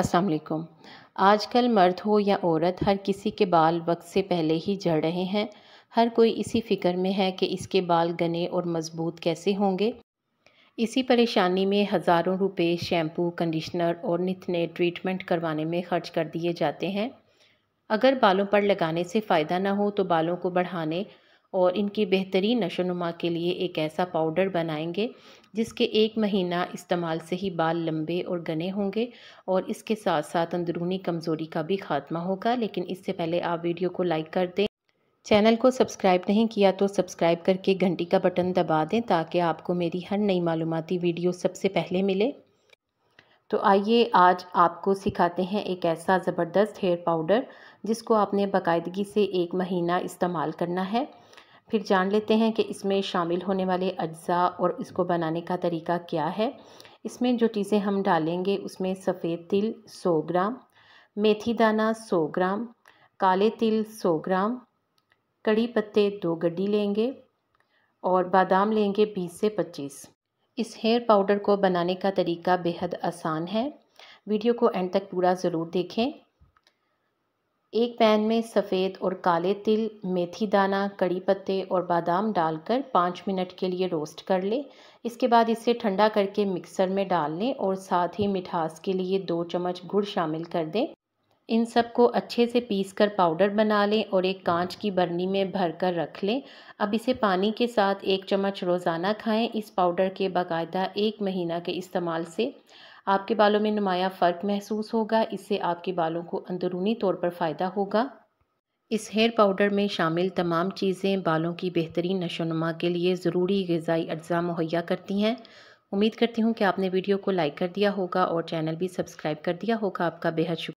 अस्सलाम वालेकुम आजकल मर्द हो या औरत हर किसी के बाल वक्त से पहले ही झड़ रहे हैं हर कोई इसी फ़िक्र में है कि इसके बाल गने और मज़बूत कैसे होंगे इसी परेशानी में हज़ारों रुपए शैम्पू कंडीशनर और नए ट्रीटमेंट करवाने में खर्च कर दिए जाते हैं अगर बालों पर लगाने से फ़ायदा ना हो तो बालों को बढ़ाने और इनकी बेहतरीन नशोनुमा के लिए एक ऐसा पाउडर बनाएंगे जिसके एक महीना इस्तेमाल से ही बाल लंबे और घने होंगे और इसके साथ साथ अंदरूनी कमज़ोरी का भी खात्मा होगा लेकिन इससे पहले आप वीडियो को लाइक कर दें चैनल को सब्सक्राइब नहीं किया तो सब्सक्राइब करके घंटी का बटन दबा दें ताकि आपको मेरी हर नई मालूमती वीडियो सबसे पहले मिले तो आइए आज आपको सिखाते हैं एक ऐसा ज़बरदस्त हेयर पाउडर जिसको आपने बाकायदगी से एक महीना इस्तेमाल करना है फिर जान लेते हैं कि इसमें शामिल होने वाले अज्जा और इसको बनाने का तरीका क्या है इसमें जो चीज़ें हम डालेंगे उसमें सफ़ेद तिल 100 ग्राम मेथी दाना 100 ग्राम काले तिल 100 ग्राम कड़ी पत्ते दो गड्डी लेंगे और बादाम लेंगे 20 से 25 इस हेयर पाउडर को बनाने का तरीका बेहद आसान है वीडियो को एंड तक पूरा ज़रूर देखें एक पैन में सफ़ेद और काले तिल मेथी दाना कड़ी पत्ते और बादाम डालकर पाँच मिनट के लिए रोस्ट कर लें इसके बाद इसे ठंडा करके मिक्सर में डाल लें और साथ ही मिठास के लिए दो चम्मच गुड़ शामिल कर दें इन सब को अच्छे से पीस कर पाउडर बना लें और एक कांच की बर्नी में भर कर रख लें अब इसे पानी के साथ एक चम्मच रोज़ाना खाएं इस पाउडर के बाकायदा एक महीना के इस्तेमाल से आपके बालों में नुमाया फ़र्क महसूस होगा इससे आपके बालों को अंदरूनी तौर पर फ़ायदा होगा इस हेयर पाउडर में शामिल तमाम चीज़ें बालों की बेहतरीन नशोनुमा के लिए ज़रूरी गज़ाई अज्जा मुहैया करती हैं उम्मीद करती हूँ कि आपने वीडियो को लाइक कर दिया होगा और चैनल भी सब्सक्राइब कर दिया होगा आपका बेहद